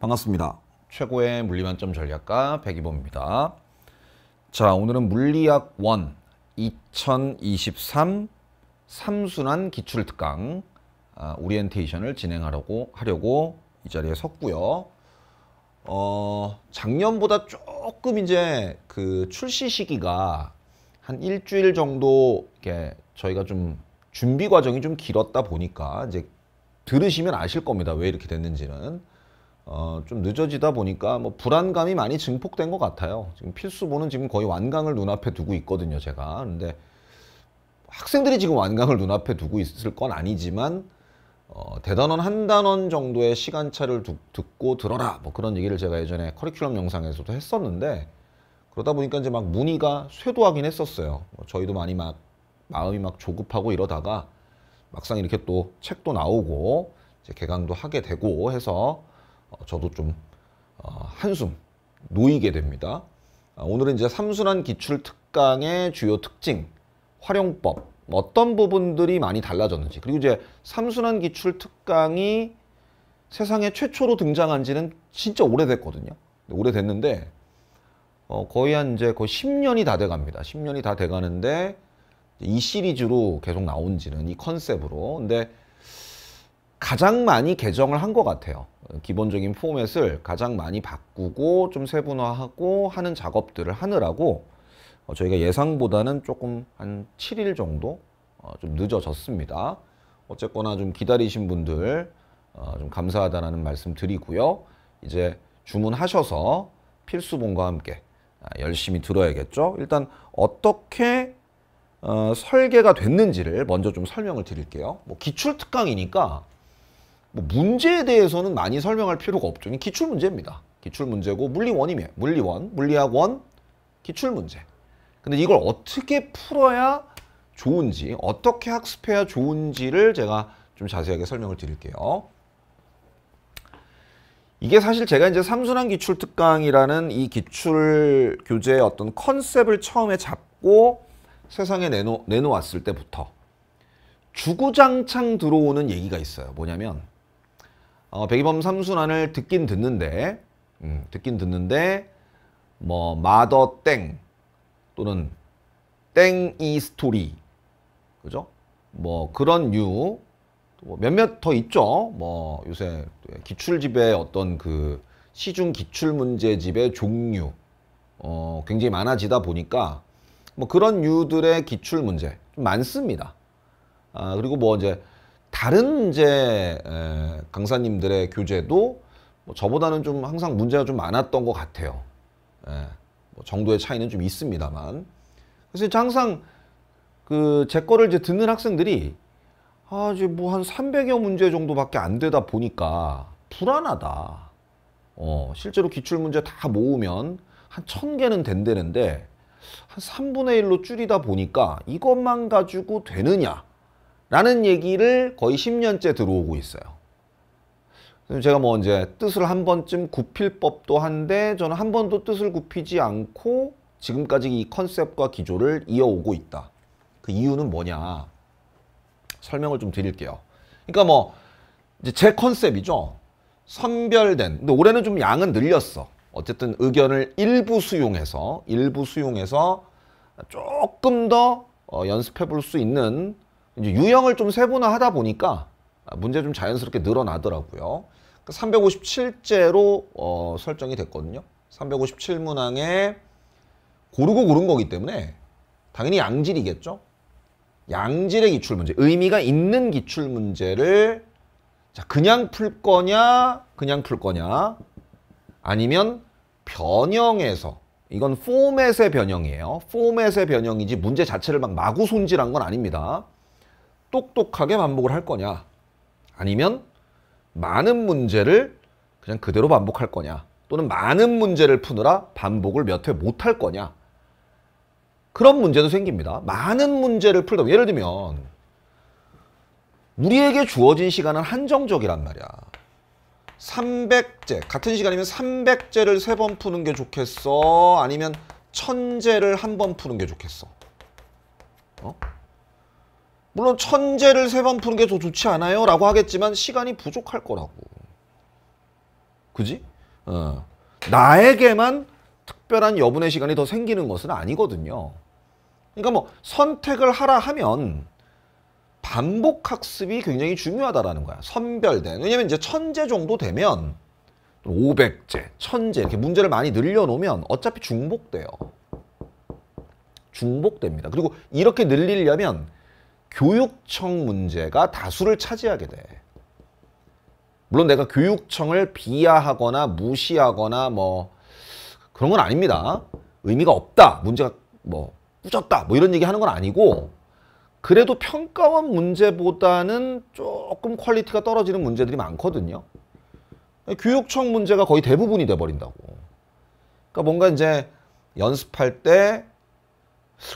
반갑습니다. 최고의 물리만점 전략가 백이범입니다. 자, 오늘은 물리학 1 2023 3순환 기출 특강 아, 오리엔테이션을 진행하려고 하려고 이 자리에 섰고요. 어, 작년보다 조금 이제 그 출시 시기가 한 일주일 정도 이렇게 저희가 좀 준비 과정이 좀 길었다 보니까 이제 들으시면 아실 겁니다. 왜 이렇게 됐는지는. 어, 좀 늦어지다 보니까 뭐 불안감이 많이 증폭된 것 같아요. 지금 필수본은 지금 거의 완강을 눈앞에 두고 있거든요, 제가. 근데 학생들이 지금 완강을 눈앞에 두고 있을 건 아니지만 어, 대단원 한 단원 정도의 시간차를 두, 듣고 들어라 뭐 그런 얘기를 제가 예전에 커리큘럼 영상에서도 했었는데 그러다 보니까 이제 막 문의가 쇄도하긴 했었어요. 뭐 저희도 많이 막 마음이 막 조급하고 이러다가 막상 이렇게 또 책도 나오고 이제 개강도 하게 되고 해서 어, 저도 좀 어, 한숨 놓이게 됩니다. 아, 오늘은 이제 삼순환 기출 특강의 주요 특징, 활용법, 어떤 부분들이 많이 달라졌는지 그리고 이제 삼순환 기출 특강이 세상에 최초로 등장한 지는 진짜 오래됐거든요. 오래됐는데 어, 거의 한 이제 거의 10년이 다 돼갑니다. 10년이 다 돼가는데 이 시리즈로 계속 나온 지는 이 컨셉으로. 근데 가장 많이 개정을 한 것 같아요. 기본적인 포맷을 가장 많이 바꾸고 좀 세분화하고 하는 작업들을 하느라고 어, 저희가 예상보다는 조금 한 7일 정도 어, 좀 늦어졌습니다. 어쨌거나 좀 기다리신 분들 어, 좀 감사하다는 말씀 드리고요. 이제 주문하셔서 필수본과 함께 아, 열심히 들어야겠죠. 일단 어떻게 설계가 됐는지를 먼저 좀 설명을 드릴게요. 뭐 기출특강이니까 뭐 문제에 대해서는 많이 설명할 필요가 없죠. 기출 문제입니다. 기출 문제고 물리 원이면 물리 원, 물리학 원, 기출 문제. 근데 이걸 어떻게 풀어야 좋은지, 어떻게 학습해야 좋은지를 제가 좀 자세하게 설명을 드릴게요. 이게 사실 제가 이제 삼순환 기출 특강이라는 이 기출 교재의 어떤 컨셉을 처음에 잡고 세상에 내놓, 내놓았을 때부터 주구장창 들어오는 얘기가 있어요. 뭐냐면 어, 백이범 삼순환을 듣긴 듣는데 음, 듣긴 듣는데 뭐 마더 땡 또는 땡 이 스토리 그죠? 뭐 그런 유 뭐, 몇몇 더 있죠. 뭐 요새 기출집의 어떤 그 시중 기출 문제집의 종류 어, 굉장히 많아지다 보니까 뭐 그런 유들의 기출 문제 좀 많습니다. 아, 그리고 뭐 이제 다른 이제 강사님들의 교재도 뭐 저보다는 좀 항상 문제가 좀 많았던 것 같아요. 뭐 정도의 차이는 좀 있습니다만. 그래서 항상 그 제 거를 이제 듣는 학생들이 아, 이제 뭐한 300여 문제 정도밖에 안 되다 보니까 불안하다. 어, 실제로 기출문제 다 모으면 한 1000개는 된다는데 한 3분의 1로 줄이다 보니까 이것만 가지고 되느냐. 라는 얘기를 거의 10년째 들어오고 있어요. 제가 뭐 이제 뜻을 한 번쯤 굽힐 법도 한데 저는 한 번도 뜻을 굽히지 않고 지금까지 이 컨셉과 기조를 이어오고 있다. 그 이유는 뭐냐 설명을 좀 드릴게요. 그러니까 뭐 제 컨셉이죠. 선별된 근데 올해는 좀 양은 늘렸어. 어쨌든 의견을 일부 수용해서 일부 수용해서 조금 더 어, 연습해 볼 수 있는 이제 유형을 좀 세분화하다 보니까 문제 좀 자연스럽게 늘어나더라고요. 357제로 그러니까 어, 설정이 됐거든요. 357문항에 고르고 고른 거기 때문에 당연히 양질이겠죠. 양질의 기출문제, 의미가 있는 기출문제를 자, 그냥 풀 거냐, 그냥 풀 거냐, 아니면 변형해서 이건 포맷의 변형이에요. 포맷의 변형이지 문제 자체를 막 마구 손질한 건 아닙니다. 똑똑하게 반복을 할 거냐 아니면 많은 문제를 그냥 그대로 반복할 거냐 또는 많은 문제를 푸느라 반복을 몇 회 못할 거냐 그런 문제도 생깁니다. 많은 문제를 풀다 예를 들면 우리에게 주어진 시간은 한정적이란 말이야. 300제 같은 시간이면 300제를 세 번 푸는 게 좋겠어 아니면 1000제를 한 번 푸는 게 좋겠어 어? 물론 천재를 세 번 푸는 게 더 좋지 않아요? 라고 하겠지만 시간이 부족할 거라고. 그지? 어. 나에게만 특별한 여분의 시간이 더 생기는 것은 아니거든요. 그러니까 뭐 선택을 하라 하면 반복 학습이 굉장히 중요하다라는 거야. 선별된. 왜냐면 이제 천재 정도 되면 500제, 천재 이렇게 문제를 많이 늘려놓으면 어차피 중복돼요. 중복됩니다. 그리고 이렇게 늘리려면 교육청 문제가 다수를 차지하게 돼. 물론 내가 교육청을 비하하거나 무시하거나 뭐 그런 건 아닙니다. 의미가 없다. 문제가 뭐 꾸졌다. 뭐 이런 얘기 하는 건 아니고 그래도 평가원 문제보다는 조금 퀄리티가 떨어지는 문제들이 많거든요. 교육청 문제가 거의 대부분이 돼버린다고. 그러니까 뭔가 이제 연습할 때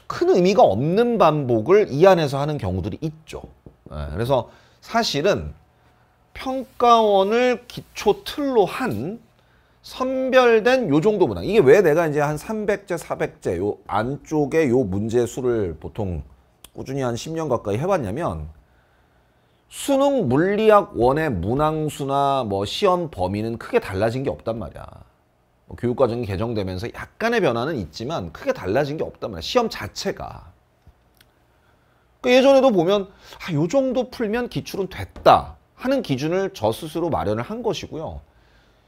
큰 의미가 없는 반복을 이 안에서 하는 경우들이 있죠. 예, 그래서 사실은 평가원을 기초 틀로 한 선별된 요 정도 문항 이게 왜 내가 이제 한 300제 400제 요 안쪽에 요 문제 수를 보통 꾸준히 한 10년 가까이 해봤냐면 수능 물리학 원의 문항수나 뭐 시험 범위는 크게 달라진 게 없단 말이야 뭐 교육과정이 개정되면서 약간의 변화는 있지만 크게 달라진 게 없단 말이야. 시험 자체가. 그 예전에도 보면 아, 요 정도 풀면 기출은 됐다 하는 기준을 저 스스로 마련을 한 것이고요.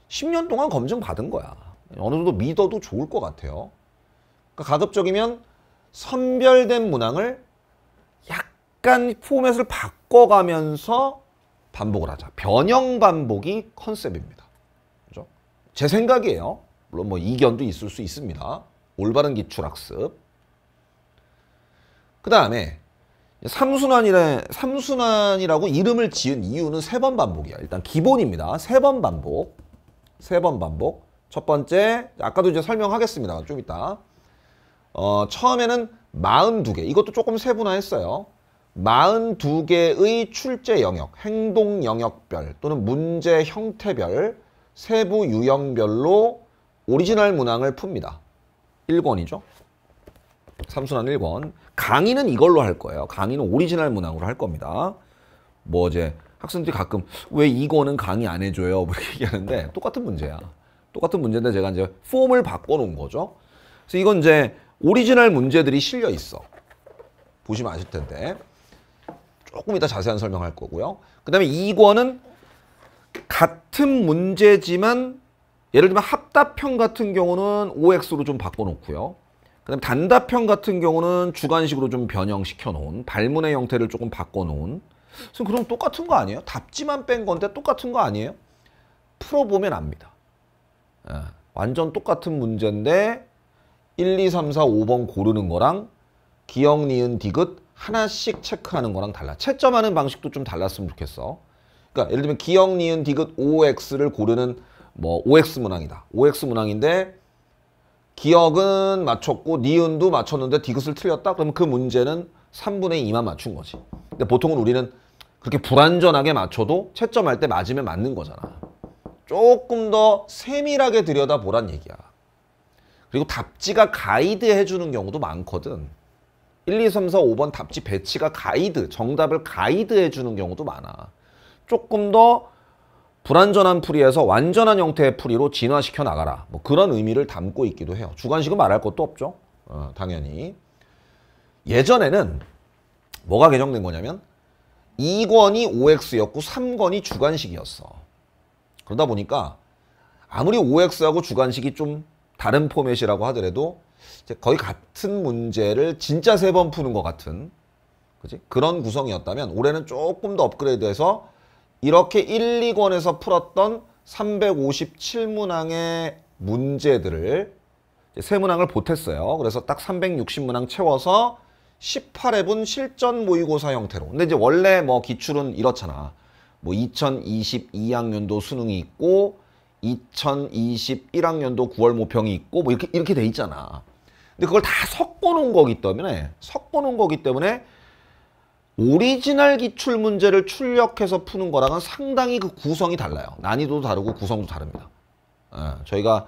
10년 동안 검증받은 거야. 어느 정도 믿어도 좋을 것 같아요. 그러니까 가급적이면 선별된 문항을 약간 포맷을 바꿔가면서 반복을 하자. 변형 반복이 컨셉입니다. 그죠? 제 생각이에요. 물론 뭐 이견도 있을 수 있습니다. 올바른 기출학습. 그 다음에 삼순환이라, 삼순환이라고 이름을 지은 이유는 세 번 반복이야. 일단 기본입니다. 세 번 반복. 세 번 반복. 첫 번째, 아까도 이제 설명하겠습니다. 좀 이따. 어, 처음에는 42개. 이것도 조금 세분화했어요. 42개의 출제 영역, 행동 영역별 또는 문제 형태별, 세부 유형별로 오리지널 문항을 풉니다. 1권이죠. 삼순환 1권. 강의는 이걸로 할 거예요. 강의는 오리지널 문항으로 할 겁니다. 뭐 이제 학생들이 가끔 왜 이거는 강의 안 해줘요? 뭐 이렇게 얘기하는데 똑같은 문제야. 똑같은 문제인데 제가 이제 폼을 바꿔놓은 거죠. 그래서 이건 이제 오리지널 문제들이 실려 있어. 보시면 아실 텐데 조금 이따 자세한 설명할 거고요. 그 다음에 2권은 같은 문제지만 예를 들면 합다평 같은 경우는 OX로 좀 바꿔놓고요. 그 다음 에 단다평 같은 경우는 주관식으로 좀 변형시켜 놓은 발문의 형태를 조금 바꿔놓은 그럼 그럼 똑같은 거 아니에요? 답지만 뺀 건데 똑같은 거 아니에요? 풀어보면 압니다. 예, 완전 똑같은 문제인데 1, 2, 3, 4, 5번 고르는 거랑 기억, 니은, 디귿 하나씩 체크하는 거랑 달라. 채점하는 방식도 좀 달랐으면 좋겠어. 그러니까 예를 들면 기억, 니은, 디귿, OX를 고르는 뭐 OX 문항이다. OX 문항인데 기억은 맞췄고 니은도 맞췄는데 디귿을 틀렸다? 그러면 그 문제는 3분의 2만 맞춘 거지. 근데 보통은 우리는 그렇게 불완전하게 맞춰도 채점할 때 맞으면 맞는 거잖아. 조금 더 세밀하게 들여다보란 얘기야. 그리고 답지가 가이드 해주는 경우도 많거든. 1, 2, 3, 4, 5번 답지 배치가 가이드, 정답을 가이드 해주는 경우도 많아. 조금 더 불완전한 풀이에서 완전한 형태의 풀이로 진화시켜 나가라. 뭐 그런 의미를 담고 있기도 해요. 주관식은 말할 것도 없죠. 어, 당연히. 예전에는 뭐가 개정된 거냐면 2권이 OX였고 3권이 주관식이었어. 그러다 보니까 아무리 OX하고 주관식이 좀 다른 포맷이라고 하더라도 거의 같은 문제를 진짜 세 번 푸는 것 같은 그지? 그런 구성이었다면 올해는 조금 더 업그레이드해서 이렇게 1, 2권에서 풀었던 357문항의 문제들을 세문항을 보탰어요. 그래서 딱 360문항 채워서 18회분 실전 모의고사 형태로. 근데 이제 원래 뭐 기출은 이렇잖아. 뭐 2022학년도 수능이 있고 2021학년도 9월 모평이 있고 뭐 이렇게 이렇게 돼 있잖아. 근데 그걸 다 섞어 놓은 거기 때문에 섞어 놓은 거기 때문에 오리지널 기출 문제를 출력해서 푸는 거랑은 상당히 그 구성이 달라요. 난이도도 다르고 구성도 다릅니다. 예, 저희가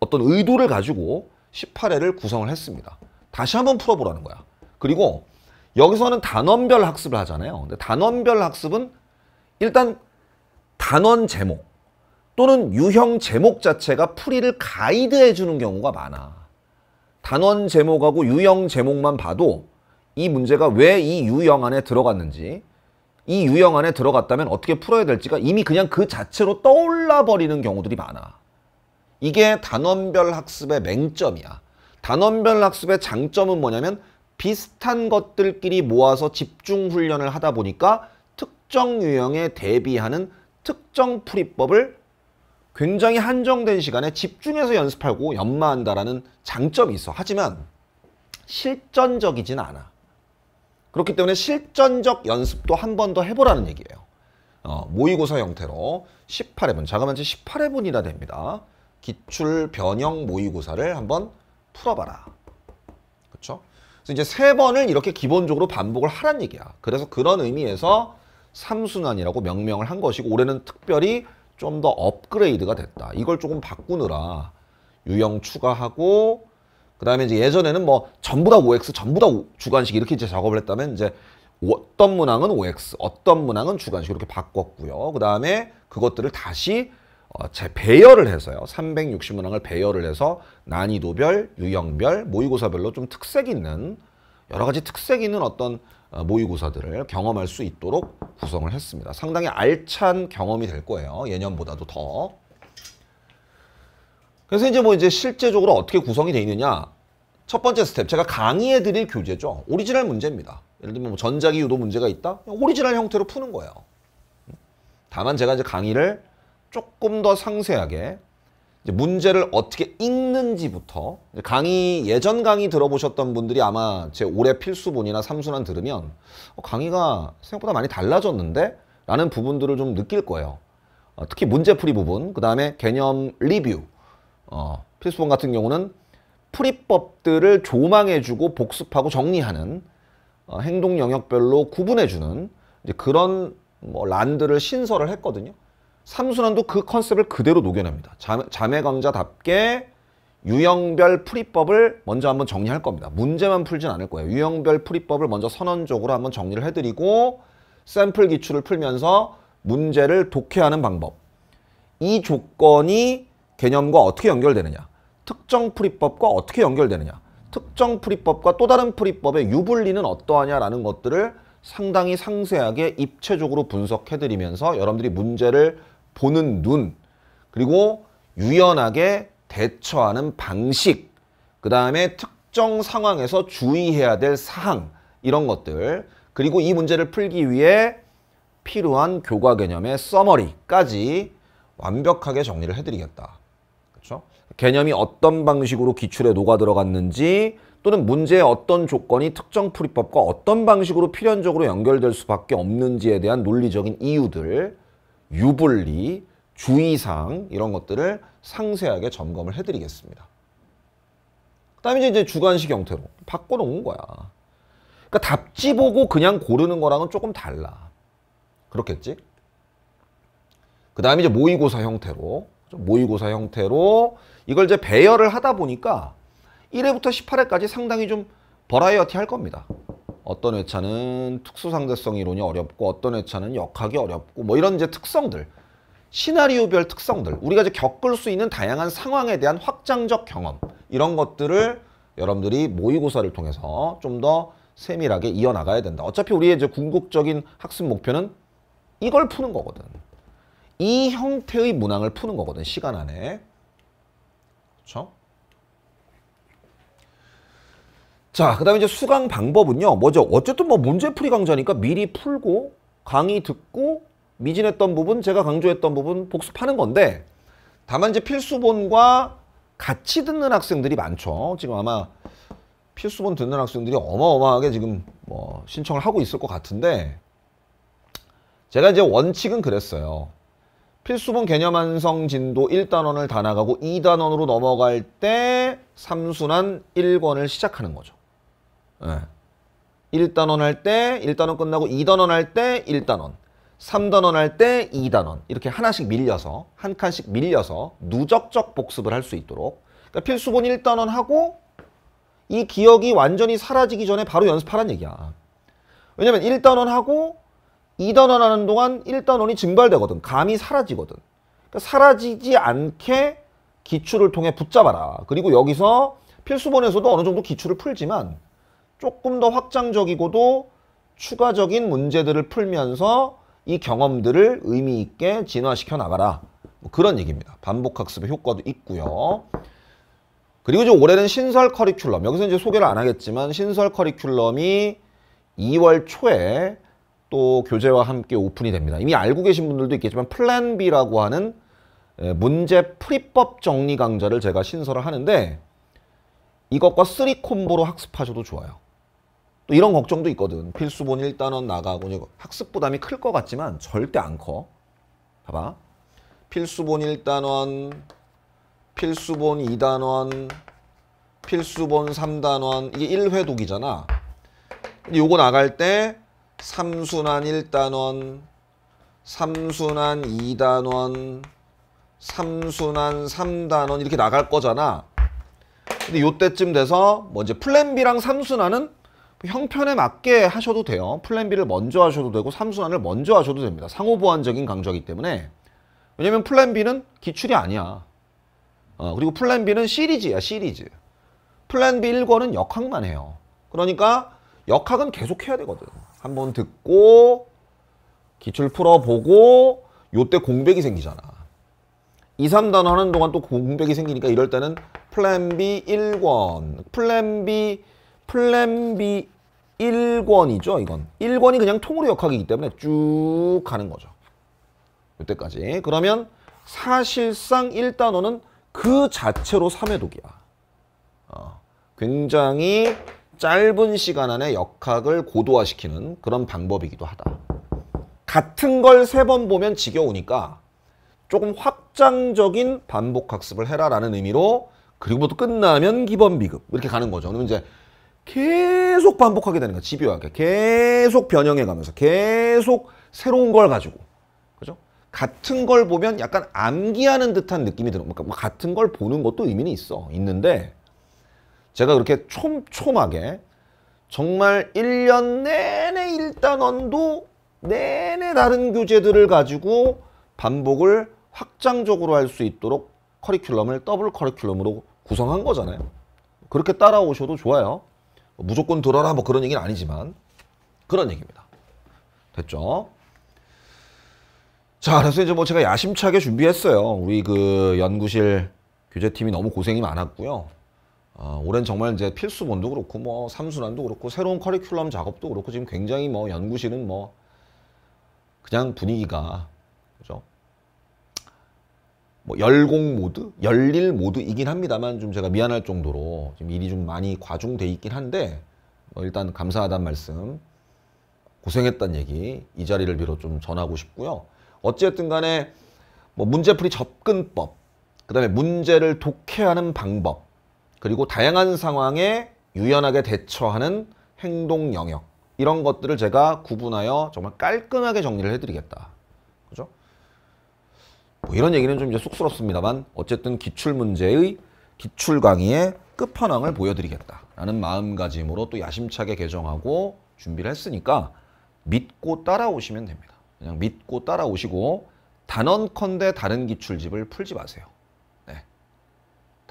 어떤 의도를 가지고 18회를 구성을 했습니다. 다시 한번 풀어보라는 거야. 그리고 여기서는 단원별 학습을 하잖아요. 근데 단원별 학습은 일단 단원 제목 또는 유형 제목 자체가 풀이를 가이드해 주는 경우가 많아. 단원 제목하고 유형 제목만 봐도 이 문제가 왜 이 유형 안에 들어갔는지 이 유형 안에 들어갔다면 어떻게 풀어야 될지가 이미 그냥 그 자체로 떠올라 버리는 경우들이 많아. 이게 단원별 학습의 맹점이야. 단원별 학습의 장점은 뭐냐면 비슷한 것들끼리 모아서 집중 훈련을 하다 보니까 특정 유형에 대비하는 특정 풀이법을 굉장히 한정된 시간에 집중해서 연습하고 연마한다라는 장점이 있어. 하지만 실전적이진 않아. 그렇기 때문에 실전적 연습도 한 번 더 해보라는 얘기예요. 어, 모의고사 형태로 18회분, 자그만치 18회분이나 됩니다. 기출 변형 모의고사를 한번 풀어봐라. 그렇죠? 그래서 이제 세 번을 이렇게 기본적으로 반복을 하란 얘기야. 그래서 그런 의미에서 삼순환이라고 명명을 한 것이고 올해는 특별히 좀 더 업그레이드가 됐다. 이걸 조금 바꾸느라 유형 추가하고 그 다음에 이제 예전에는 뭐 전부 다 OX, 전부 다 주관식 이렇게 이제 작업을 했다면 이제 어떤 문항은 OX, 어떤 문항은 주관식 이렇게 바꿨고요. 그 다음에 그것들을 다시 어, 제 배열을 해서요. 360문항을 배열을 해서 난이도별, 유형별, 모의고사별로 좀 특색 있는 여러 가지 특색 있는 어떤 어, 모의고사들을 경험할 수 있도록 구성을 했습니다. 상당히 알찬 경험이 될 거예요. 예년보다도 더. 그래서 이제 뭐 이제 실제적으로 어떻게 구성이 되어 있느냐 첫 번째 스텝, 제가 강의해 드릴 교재죠. 오리지널 문제입니다. 예를 들면 뭐 전자기 유도 문제가 있다? 오리지널 형태로 푸는 거예요. 음. 다만 제가 이제 강의를 조금 더 상세하게 문제를 어떻게 읽는지부터 강의 예전 강의 들어보셨던 분들이 아마 제 올해 필수본이나 삼순환 들으면 어, 강의가 생각보다 많이 달라졌는데 라는 부분들을 좀 느낄 거예요. 어, 특히 문제풀이 부분, 그 다음에 개념 리뷰, 어, 필수본 같은 경우는 풀이법들을 조망해주고 복습하고 정리하는 어, 행동 영역별로 구분해주는 그런 뭐란들을 신설을 했거든요. 삼순환도 그 컨셉을 그대로 녹여냅니다. 자매, 강자답게 유형별 풀이법을 먼저 한번 정리할 겁니다. 문제만 풀진 않을 거예요. 유형별 풀이법을 먼저 선언적으로 한번 정리를 해드리고 샘플 기출을 풀면서 문제를 독해하는 방법 이 조건이 개념과 어떻게 연결되느냐 특정 풀이법과 어떻게 연결되느냐 특정 풀이법과 또 다른 풀이법의 유불리는 어떠하냐라는 것들을 상당히 상세하게 입체적으로 분석해드리면서 여러분들이 문제를 보는 눈 그리고 유연하게 대처하는 방식 그 다음에 특정 상황에서 주의해야 될 사항 이런 것들 그리고 이 문제를 풀기 위해 필요한 교과 개념의 써머리까지 완벽하게 정리를 해드리겠다. 개념이 어떤 방식으로 기출에 녹아 들어갔는지 또는 문제의 어떤 조건이 특정 풀이법과 어떤 방식으로 필연적으로 연결될 수밖에 없는지에 대한 논리적인 이유들, 유불리, 주의사항 이런 것들을 상세하게 점검을 해드리겠습니다. 그 다음에 이제 주관식 형태로 바꿔놓은 거야. 그러니까 답지 보고 그냥 고르는 거랑은 조금 달라. 그렇겠지? 그 다음에 이제 모의고사 형태로 모의고사 형태로 이걸 이제 배열을 하다 보니까 1회부터 18회까지 상당히 좀 버라이어티 할 겁니다. 어떤 회차는 특수상대성 이론이 어렵고 어떤 회차는 역학이 어렵고 뭐 이런 이제 특성들 시나리오별 특성들 우리가 이제 겪을 수 있는 다양한 상황에 대한 확장적 경험 이런 것들을 여러분들이 모의고사를 통해서 좀 더 세밀하게 이어나가야 된다. 어차피 우리의 이제 궁극적인 학습 목표는 이걸 푸는 거거든. 이 형태의 문항을 푸는 거거든 시간 안에. 그렇죠? 자, 그 다음에 이제 수강 방법은요. 뭐죠? 어쨌든 뭐 문제풀이 강좌니까 미리 풀고 강의 듣고 미진했던 부분, 제가 강조했던 부분 복습하는 건데 다만 이제 필수본과 같이 듣는 학생들이 많죠. 지금 아마 필수본 듣는 학생들이 어마어마하게 지금 뭐 신청을 하고 있을 것 같은데 제가 이제 원칙은 그랬어요. 필수본 개념 완성 진도 1단원을 다 나가고 2단원으로 넘어갈 때 3순환 1권을 시작하는 거죠. 네. 예. 1단원 할 때 1단원 끝나고 2단원 할 때 1단원 3단원 할 때 2단원 이렇게 하나씩 밀려서 한 칸씩 밀려서 누적적 복습을 할 수 있도록 그러니까 필수본 1단원 하고 이 기억이 완전히 사라지기 전에 바로 연습하란 얘기야. 왜냐면 1단원 하고 2단원 하는 동안 1단원이 증발되거든. 감이 사라지거든. 그러니까 사라지지 않게 기출을 통해 붙잡아라. 그리고 여기서 필수본에서도 어느 정도 기출을 풀지만 조금 더 확장적이고도 추가적인 문제들을 풀면서 이 경험들을 의미 있게 진화시켜 나가라. 뭐 그런 얘기입니다. 반복학습의 효과도 있고요. 그리고 이제 올해는 신설 커리큘럼. 여기서 이제 소개를 안 하겠지만 신설 커리큘럼이 2월 초에 또 교재와 함께 오픈이 됩니다. 이미 알고 계신 분들도 있겠지만 플랜 B라고 하는 예, 문제 풀이법 정리 강좌를 제가 신설을 하는데 이것과 3콤보로 학습하셔도 좋아요. 또 이런 걱정도 있거든. 필수본 1단원 나가고 학습 부담이 클 것 같지만 절대 안 커. 봐봐. 필수본 1단원, 필수본 2단원, 필수본 3단원 이게 1회독이잖아. 요거 나갈 때 3순환 1단원, 3순환 2단원, 3순환 3단원 이렇게 나갈 거잖아. 근데 요때쯤 돼서 뭐 이제 플랜 B랑 3순환은 형편에 맞게 하셔도 돼요. 플랜 B를 먼저 하셔도 되고 3순환을 먼저 하셔도 됩니다. 상호 보완적인 강좌이기 때문에 왜냐면 플랜 B는 기출이 아니야. 어, 그리고 플랜 B는 시리즈야 시리즈. 플랜 B 1권은 역학만 해요. 그러니까 역학은 계속 해야 되거든. 한번 듣고 기출 풀어보고 요때 공백이 생기잖아. 2, 3단 하는 동안 또 공백이 생기니까 이럴 때는 플랜 B 1권, 플랜 B, 플랜 B 1권이죠. 이건 1권이 그냥 통으로 역학이기 때문에 쭉 가는 거죠. 요때까지. 그러면 사실상 1단원은 그 자체로 3회독이야. 어, 굉장히 짧은 시간 안에 역학을 고도화시키는 그런 방법이기도 하다. 같은 걸 세 번 보면 지겨우니까 조금 확장적인 반복 학습을 해라라는 의미로 그리고 또 끝나면 기본 비급 이렇게 가는 거죠. 그러면 이제 계속 반복하게 되는 거 집요하게 계속 변형해 가면서 계속 새로운 걸 가지고 그죠? 같은 걸 보면 약간 암기하는 듯한 느낌이 들어. 그러니까 뭐 같은 걸 보는 것도 의미는 있어. 있는데 제가 그렇게 촘촘하게 정말 1년 내내 1단원도 내내 다른 교재들을 가지고 반복을 확장적으로 할 수 있도록 커리큘럼을 더블 커리큘럼으로 구성한 거잖아요. 그렇게 따라오셔도 좋아요. 뭐 무조건 들어라 뭐 그런 얘기는 아니지만 그런 얘기입니다. 됐죠? 자, 그래서 이제 뭐 제가 야심차게 준비했어요. 우리 그 연구실 교재팀이 너무 고생이 많았고요. 아, 올해는 정말 이제 필수본도 그렇고 뭐 삼순환도 그렇고 새로운 커리큘럼 작업도 그렇고 지금 굉장히 뭐 연구실은 뭐 그냥 분위기가 그죠? 뭐 열공 모드, 열일 모드이긴 합니다만 좀 제가 미안할 정도로 지금 일이 좀 많이 과중돼 있긴 한데 뭐 일단 감사하단 말씀, 고생했단 얘기 이 자리를 비롯 좀 전하고 싶고요. 어쨌든 간에 뭐 문제풀이 접근법, 그 다음에 문제를 독해하는 방법, 그리고 다양한 상황에 유연하게 대처하는 행동 영역 이런 것들을 제가 구분하여 정말 깔끔하게 정리를 해드리겠다. 그죠? 뭐 이런 얘기는 좀 이제 쑥스럽습니다만 어쨌든 기출 문제의 기출 강의의 끝판왕을 보여드리겠다라는 마음가짐으로 또 야심차게 개정하고 준비를 했으니까 믿고 따라오시면 됩니다. 그냥 믿고 따라오시고 단언컨대 다른 기출집을 풀지 마세요.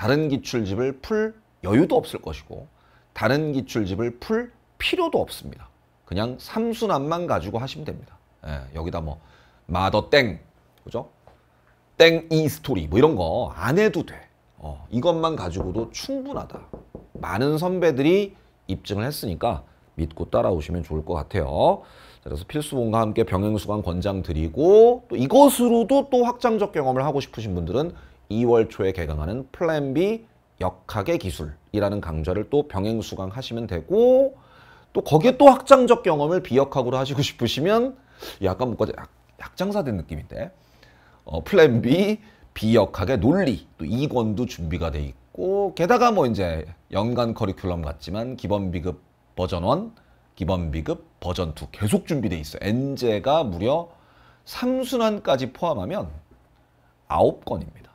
다른 기출집을 풀 여유도 없을 것이고 다른 기출집을 풀 필요도 없습니다. 그냥 삼순환만 가지고 하시면 됩니다. 예, 여기다 뭐 마더 땡, 그죠? 땡 이 스토리 뭐 이런 거 안 해도 돼. 어, 이것만 가지고도 충분하다. 많은 선배들이 입증을 했으니까 믿고 따라오시면 좋을 것 같아요. 그래서 필수본과 함께 병행수강 권장 드리고 또 이것으로도 또 확장적 경험을 하고 싶으신 분들은 2월 초에 개강하는 플랜 B 역학의 기술이라는 강좌를 또 병행 수강하시면 되고 또 거기에 또 학장적 경험을 비역학으로 하시고 싶으시면 뭐 약간 뭔가 약장사된 느낌인데 어, 플랜 B 비역학의 논리 또 2권도 준비가 돼 있고 게다가 뭐 이제 연간 커리큘럼 같지만 기본 비급 버전 1 기본 비급 버전 2 계속 준비돼 있어 엔제가 무려 3순환까지 포함하면 9권입니다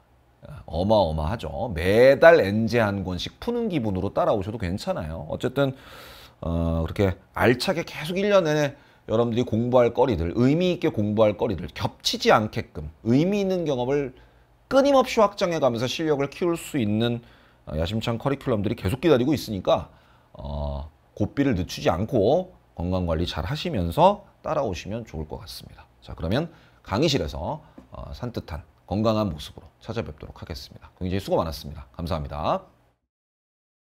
어마어마하죠. 매달 엔제 한 권씩 푸는 기분으로 따라오셔도 괜찮아요. 어쨌든 어, 그렇게 알차게 계속 1년 내내 여러분들이 공부할 거리들, 의미 있게 공부할 거리들 겹치지 않게끔 의미 있는 경험을 끊임없이 확장해 가면서 실력을 키울 수 있는 어, 야심찬 커리큘럼들이 계속 기다리고 있으니까 어, 고삐를 늦추지 않고 건강관리 잘 하시면서 따라오시면 좋을 것 같습니다. 자 그러면 강의실에서 어, 산뜻한 건강한 모습으로 찾아뵙도록 하겠습니다. 굉장히 수고 많았습니다. 감사합니다.